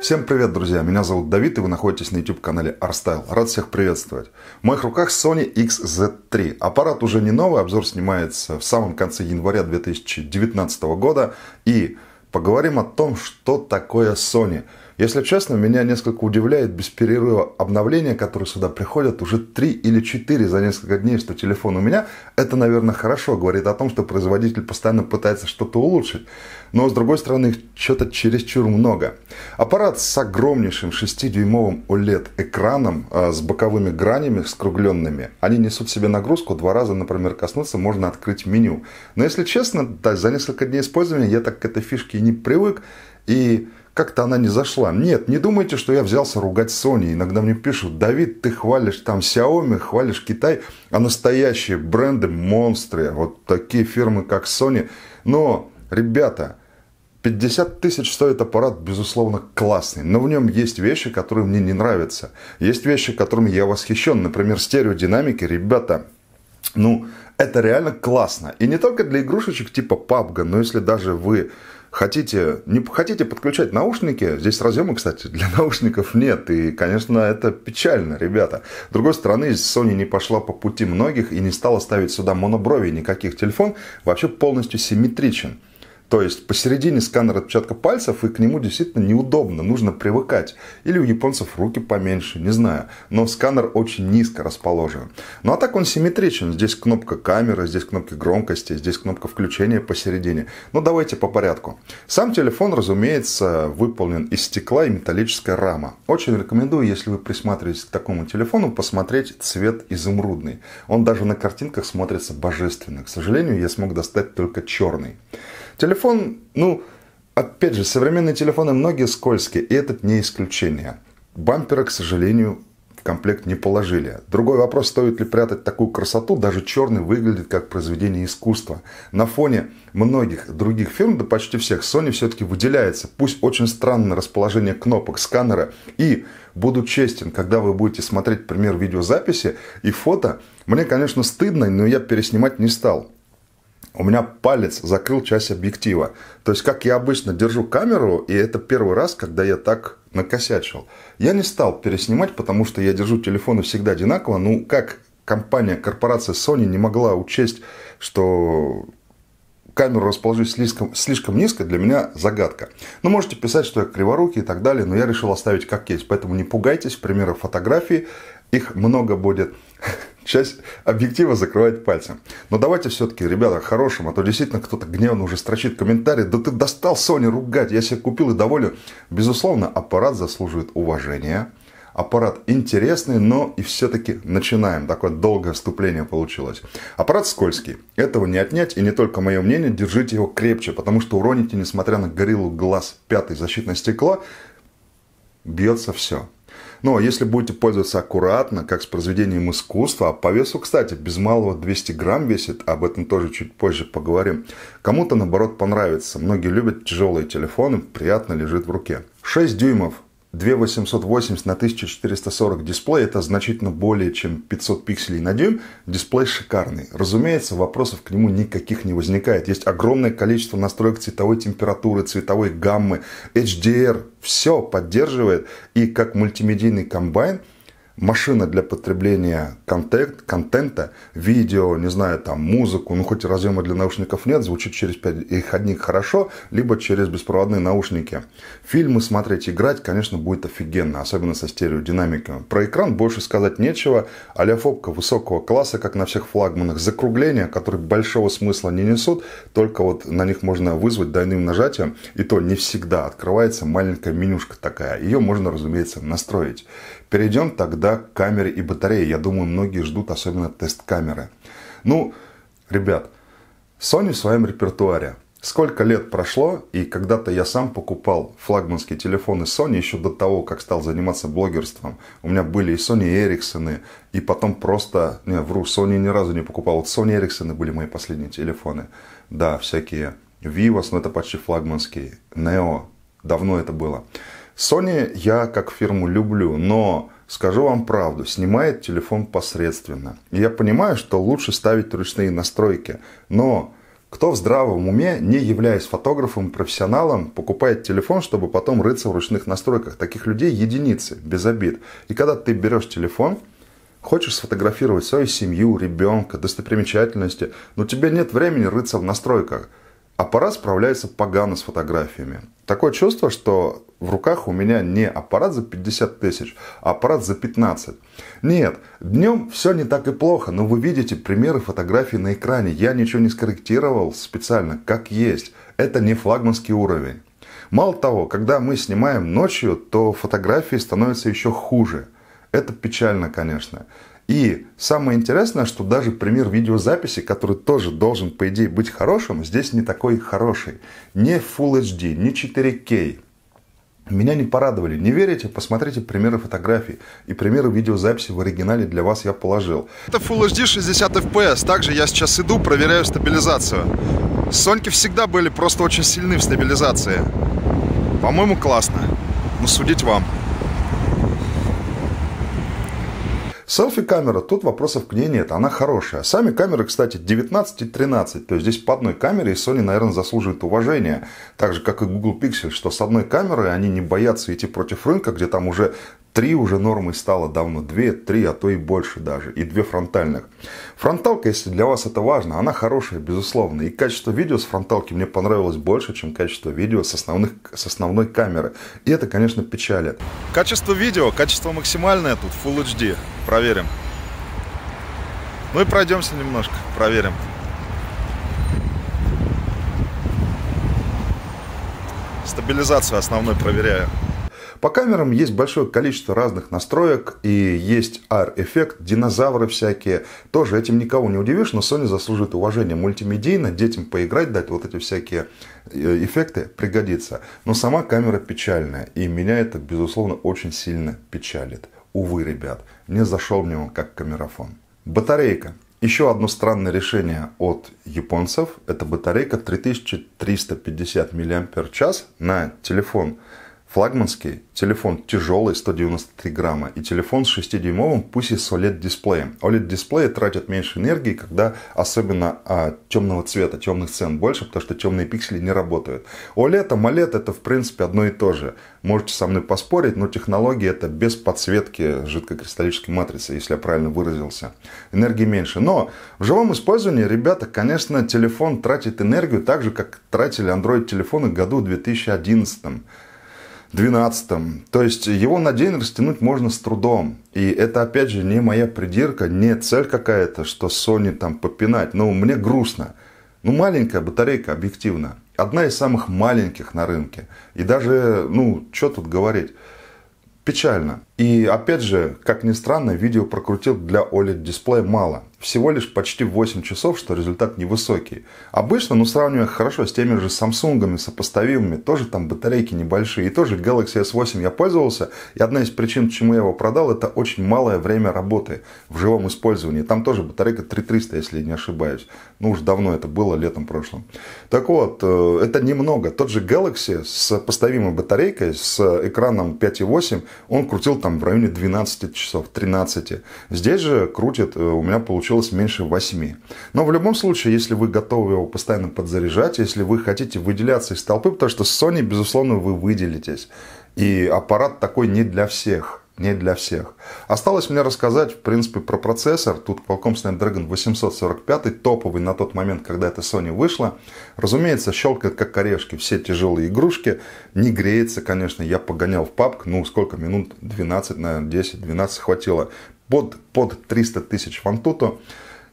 Всем привет, друзья! Меня зовут Давид, и вы находитесь на YouTube-канале R-Style. Рад всех приветствовать. В моих руках Sony XZ3. Аппарат уже не новый, обзор снимается в самом конце января 2019 года. И Поговорим о том, что такое Sony. Если честно, меня несколько удивляет без перерыва обновления, которые сюда приходят уже 3 или 4 за несколько дней, что телефон у меня. Это, наверное, хорошо. Говорит о том, что производитель постоянно пытается что-то улучшить но с другой стороны их что-то чересчур много. Аппарат с огромнейшим 6-дюймовым OLED-экраном а, с боковыми гранями скругленными, они несут себе нагрузку, два раза, например, коснуться можно открыть меню. Но если честно, да, за несколько дней использования я так к этой фишке и не привык, и как-то она не зашла. Нет, не думайте, что я взялся ругать Sony. Иногда мне пишут, Давид, ты хвалишь там Xiaomi, хвалишь Китай, а настоящие бренды монстры, вот такие фирмы, как Sony. Но, ребята, 50 тысяч стоит аппарат, безусловно, классный, но в нем есть вещи, которые мне не нравятся. Есть вещи, которыми я восхищен, например, стереодинамики, ребята, ну, это реально классно. И не только для игрушечек типа PUBG, но если даже вы хотите, не хотите подключать наушники, здесь разъема, кстати, для наушников нет. И, конечно, это печально, ребята. С другой стороны, Sony не пошла по пути многих и не стала ставить сюда моноброви никаких. Телефон вообще полностью симметричен. То есть посередине сканер отпечатка пальцев, и к нему действительно неудобно, нужно привыкать. Или у японцев руки поменьше, не знаю. Но сканер очень низко расположен. Ну а так он симметричен. Здесь кнопка камеры, здесь кнопки громкости, здесь кнопка включения посередине. Но ну, давайте по порядку. Сам телефон, разумеется, выполнен из стекла и металлическая рама. Очень рекомендую, если вы присматриваетесь к такому телефону, посмотреть цвет изумрудный. Он даже на картинках смотрится божественно. К сожалению, я смог достать только черный. Телефон, ну, опять же, современные телефоны многие скользкие, и этот не исключение. Бампера, к сожалению, в комплект не положили. Другой вопрос, стоит ли прятать такую красоту, даже черный выглядит как произведение искусства. На фоне многих других фирм, да почти всех, Sony все-таки выделяется. Пусть очень странное расположение кнопок сканера. И, буду честен, когда вы будете смотреть пример видеозаписи и фото, мне, конечно, стыдно, но я переснимать не стал у меня палец закрыл часть объектива. То есть, как я обычно держу камеру, и это первый раз, когда я так накосячил. Я не стал переснимать, потому что я держу телефоны всегда одинаково. Ну, как компания, корпорация Sony не могла учесть, что камеру расположить слишком, слишком низко, для меня загадка. Ну, можете писать, что я криворукий и так далее, но я решил оставить как есть. Поэтому не пугайтесь, примеры фотографий, их много будет. Часть объектива закрывает пальцем. Но давайте все-таки, ребята, хорошим, а то действительно кто-то гневно уже строчит комментарий. Да ты достал Sony ругать, я себе купил и доволен. Безусловно, аппарат заслуживает уважения. Аппарат интересный, но и все-таки начинаем. Такое долгое вступление получилось. Аппарат скользкий. Этого не отнять. И не только мое мнение. Держите его крепче, потому что уроните, несмотря на гориллу глаз пятой защитной стекла, бьется все. Но если будете пользоваться аккуратно, как с произведением искусства, а по весу, кстати, без малого 200 грамм весит, об этом тоже чуть позже поговорим, кому-то, наоборот, понравится. Многие любят тяжелые телефоны, приятно лежит в руке. 6 дюймов 2880 на 1440 дисплей это значительно более чем 500 пикселей на дюйм. Дисплей шикарный. Разумеется, вопросов к нему никаких не возникает. Есть огромное количество настроек цветовой температуры, цветовой гаммы, HDR. Все поддерживает. И как мультимедийный комбайн – машина для потребления контент, контента, видео, не знаю, там, музыку, ну, хоть разъема для наушников нет, звучит через 5 их одних хорошо, либо через беспроводные наушники. Фильмы смотреть, играть, конечно, будет офигенно, особенно со стереодинамиками. Про экран больше сказать нечего, аляфобка высокого класса, как на всех флагманах, закругления, которые большого смысла не несут, только вот на них можно вызвать двойным нажатием, и то не всегда открывается маленькая менюшка такая, ее можно, разумеется, настроить. Перейдем тогда к камере и батарее. Я думаю, многие ждут особенно тест-камеры. Ну, ребят, Sony в своем репертуаре. Сколько лет прошло, и когда-то я сам покупал флагманские телефоны Sony еще до того, как стал заниматься блогерством. У меня были и Sony Ericsson, и потом просто... Не, вру, Sony ни разу не покупал. Вот Sony Ericsson были мои последние телефоны. Да, всякие Vivos, но это почти флагманский. Neo, давно это было. Sony я как фирму люблю, но скажу вам правду, снимает телефон посредственно. Я понимаю, что лучше ставить ручные настройки, но кто в здравом уме, не являясь фотографом, профессионалом, покупает телефон, чтобы потом рыться в ручных настройках? Таких людей единицы, без обид. И когда ты берешь телефон, хочешь сфотографировать свою семью, ребенка, достопримечательности, но у тебя нет времени рыться в настройках – а аппарат справляется погано с фотографиями. Такое чувство, что в руках у меня не аппарат за 50 тысяч, а аппарат за 15. Нет, днем все не так и плохо, но вы видите примеры фотографий на экране. Я ничего не скорректировал специально, как есть. Это не флагманский уровень. Мало того, когда мы снимаем ночью, то фотографии становятся еще хуже. Это печально, конечно. И самое интересное, что даже пример видеозаписи, который тоже должен, по идее, быть хорошим, здесь не такой хороший. Не Full HD, не 4K. Меня не порадовали. Не верите? Посмотрите примеры фотографий и примеры видеозаписи в оригинале для вас я положил. Это Full HD 60 FPS. Также я сейчас иду, проверяю стабилизацию. Соньки всегда были просто очень сильны в стабилизации. По-моему, классно. Но судить вам. Селфи-камера, тут вопросов к ней нет, она хорошая. Сами камеры, кстати, 19 и 13, то есть здесь по одной камере и Sony, наверное, заслуживает уважения. Так же, как и Google Pixel, что с одной камерой они не боятся идти против рынка, где там уже Три уже нормой стало давно, две, три, а то и больше даже, и две фронтальных. Фронталка, если для вас это важно, она хорошая, безусловно. И качество видео с фронталки мне понравилось больше, чем качество видео с, основных, с основной камеры. И это, конечно, печалит. Качество видео, качество максимальное тут, Full HD. Проверим. Ну и пройдемся немножко, проверим. Стабилизацию основной проверяю. По камерам есть большое количество разных настроек и есть AR-эффект, динозавры всякие. Тоже этим никого не удивишь, но Sony заслуживает уважения мультимедийно, детям поиграть дать, вот эти всякие э, эффекты пригодится. Но сама камера печальная, и меня это, безусловно, очень сильно печалит. Увы, ребят, не зашел в него как камерафон. Батарейка. Еще одно странное решение от японцев. Это батарейка 3350 мАч на телефон Флагманский телефон тяжелый, 193 грамма, и телефон с 6-дюймовым, пусть и с OLED-дисплеем. OLED-дисплеи тратят меньше энергии, когда особенно а, темного цвета, темных цен больше, потому что темные пиксели не работают. OLED, AMOLED это в принципе одно и то же. Можете со мной поспорить, но технология это без подсветки жидкокристаллической матрицы, если я правильно выразился. Энергии меньше. Но в живом использовании, ребята, конечно, телефон тратит энергию так же, как тратили Android-телефоны в году 2011. 12. То есть его на день растянуть можно с трудом. И это, опять же, не моя придирка, не цель какая-то, что Sony там попинать. Но ну, мне грустно. Ну, маленькая батарейка, объективно. Одна из самых маленьких на рынке. И даже, ну, что тут говорить. Печально. И опять же, как ни странно, видео прокрутил для OLED дисплея мало всего лишь почти 8 часов, что результат невысокий. Обычно, ну сравнивая хорошо с теми же Samsung сопоставимыми, тоже там батарейки небольшие. И тоже Galaxy S8 я пользовался, и одна из причин, почему я его продал, это очень малое время работы в живом использовании. Там тоже батарейка 3300, если не ошибаюсь. Ну уж давно это было, летом прошлым. Так вот, э, это немного. Тот же Galaxy с сопоставимой батарейкой, с экраном 5.8, он крутил там в районе 12 часов, 13. Здесь же крутит, э, у меня получилось получилось меньше 8. Но в любом случае, если вы готовы его постоянно подзаряжать, если вы хотите выделяться из толпы, потому что с Sony, безусловно, вы выделитесь. И аппарат такой не для всех не для всех. Осталось мне рассказать, в принципе, про процессор. Тут Qualcomm Snapdragon 845, топовый на тот момент, когда эта Sony вышла. Разумеется, щелкает как орешки все тяжелые игрушки. Не греется, конечно, я погонял в папку, ну сколько минут, 12, наверное, 10, 12 хватило под, под 300 тысяч фантуто.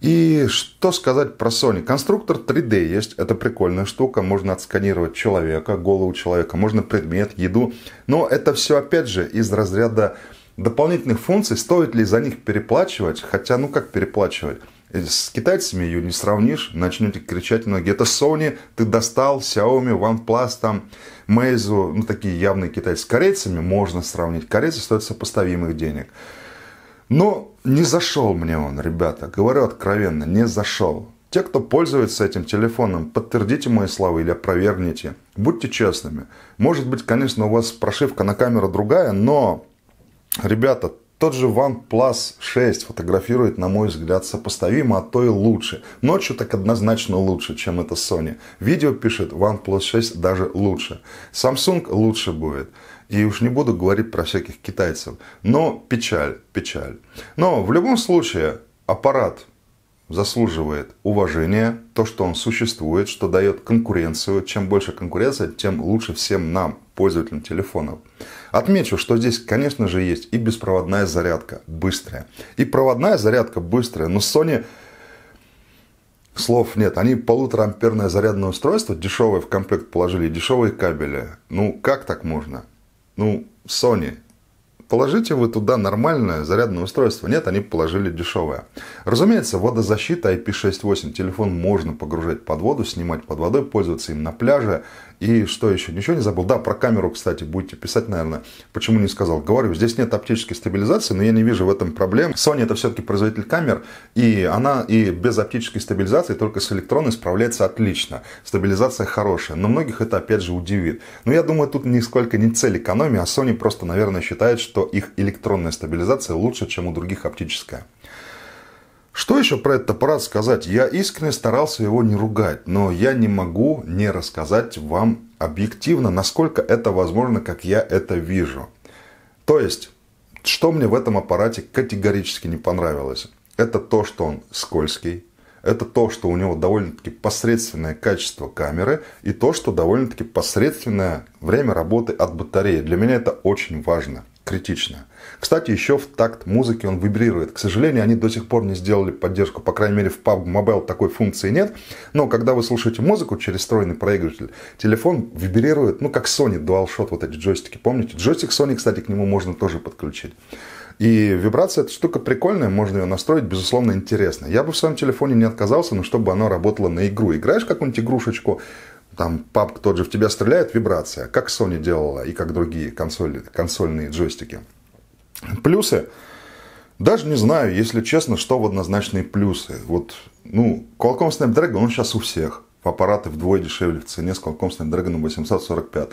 И что сказать про Sony? Конструктор 3D есть, это прикольная штука. Можно отсканировать человека, голову человека, можно предмет, еду. Но это все, опять же, из разряда дополнительных функций. Стоит ли за них переплачивать? Хотя, ну как переплачивать? Э, с китайцами ее не сравнишь, начнете кричать многие. Это Sony, ты достал, Xiaomi, OnePlus, там, Meizu, ну такие явные китайцы. С корейцами можно сравнить. Корейцы стоят сопоставимых денег. Но не зашел мне он, ребята. Говорю откровенно, не зашел. Те, кто пользуется этим телефоном, подтвердите мои слова или опровергните. Будьте честными. Может быть, конечно, у вас прошивка на камеру другая, но, ребята, тот же OnePlus 6 фотографирует, на мой взгляд, сопоставимо, а то и лучше. Ночью так однозначно лучше, чем это Sony. Видео пишет OnePlus 6 даже лучше. Samsung лучше будет. И уж не буду говорить про всяких китайцев. Но печаль, печаль. Но в любом случае аппарат заслуживает уважения, то, что он существует, что дает конкуренцию. Чем больше конкуренция, тем лучше всем нам, пользователям телефонов. Отмечу, что здесь, конечно же, есть и беспроводная зарядка, быстрая. И проводная зарядка быстрая, но Sony слов нет. Они полутораамперное зарядное устройство, дешевое в комплект положили, дешевые кабели. Ну, как так можно? Ну, Sony, Положите вы туда нормальное зарядное устройство. Нет, они положили дешевое. Разумеется, водозащита IP68. Телефон можно погружать под воду, снимать под водой, пользоваться им на пляже. И что еще? Ничего не забыл? Да, про камеру, кстати, будете писать, наверное. Почему не сказал? Говорю, здесь нет оптической стабилизации, но я не вижу в этом проблем. Sony это все-таки производитель камер, и она и без оптической стабилизации, только с электронной справляется отлично. Стабилизация хорошая, но многих это опять же удивит. Но я думаю, тут нисколько не цель экономии, а Sony просто, наверное, считает, что их электронная стабилизация лучше, чем у других оптическая. Что еще про этот аппарат сказать? Я искренне старался его не ругать, но я не могу не рассказать вам объективно, насколько это возможно, как я это вижу. То есть, что мне в этом аппарате категорически не понравилось, это то, что он скользкий, это то, что у него довольно-таки посредственное качество камеры и то, что довольно-таки посредственное время работы от батареи. Для меня это очень важно критично. Кстати, еще в такт музыки он вибрирует. К сожалению, они до сих пор не сделали поддержку, по крайней мере в PUBG Mobile такой функции нет. Но когда вы слушаете музыку через встроенный проигрыватель, телефон вибрирует, ну как Sony DualShot, вот эти джойстики, помните? Джойстик Sony, кстати, к нему можно тоже подключить. И вибрация эта штука прикольная, можно ее настроить, безусловно, интересно. Я бы в своем телефоне не отказался, но чтобы оно работало на игру. Играешь какую-нибудь игрушечку, там папка тот же в тебя стреляет, вибрация, как Sony делала и как другие консоли, консольные джойстики. Плюсы. Даже не знаю, если честно, что в однозначные плюсы. Вот, ну, Qualcomm Snapdragon, он сейчас у всех. Аппараты вдвое дешевле в цене с Qualcomm Snapdragon 845.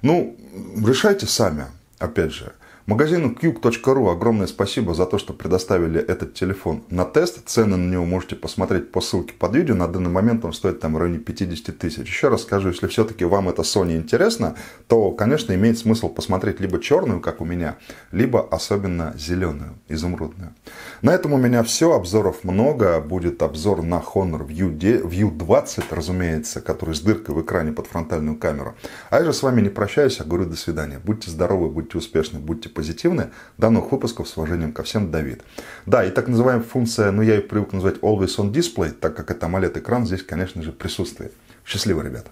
Ну, решайте сами, опять же. Магазину qk.ru огромное спасибо за то, что предоставили этот телефон на тест. Цены на него можете посмотреть по ссылке под видео. На данный момент он стоит там в районе 50 тысяч. Еще раз скажу, если все-таки вам эта Sony интересна, то, конечно, имеет смысл посмотреть либо черную, как у меня, либо особенно зеленую, изумрудную. На этом у меня все. Обзоров много. Будет обзор на Honor View, View 20, разумеется, который с дыркой в экране под фронтальную камеру. А я же с вами не прощаюсь, а говорю до свидания. Будьте здоровы, будьте успешны, будьте позитивные. До новых выпусков. С уважением ко всем, Давид. Да, и так называемая функция, ну я ее привык называть Always on Display, так как это AMOLED-экран здесь, конечно же, присутствует. Счастливо, ребята.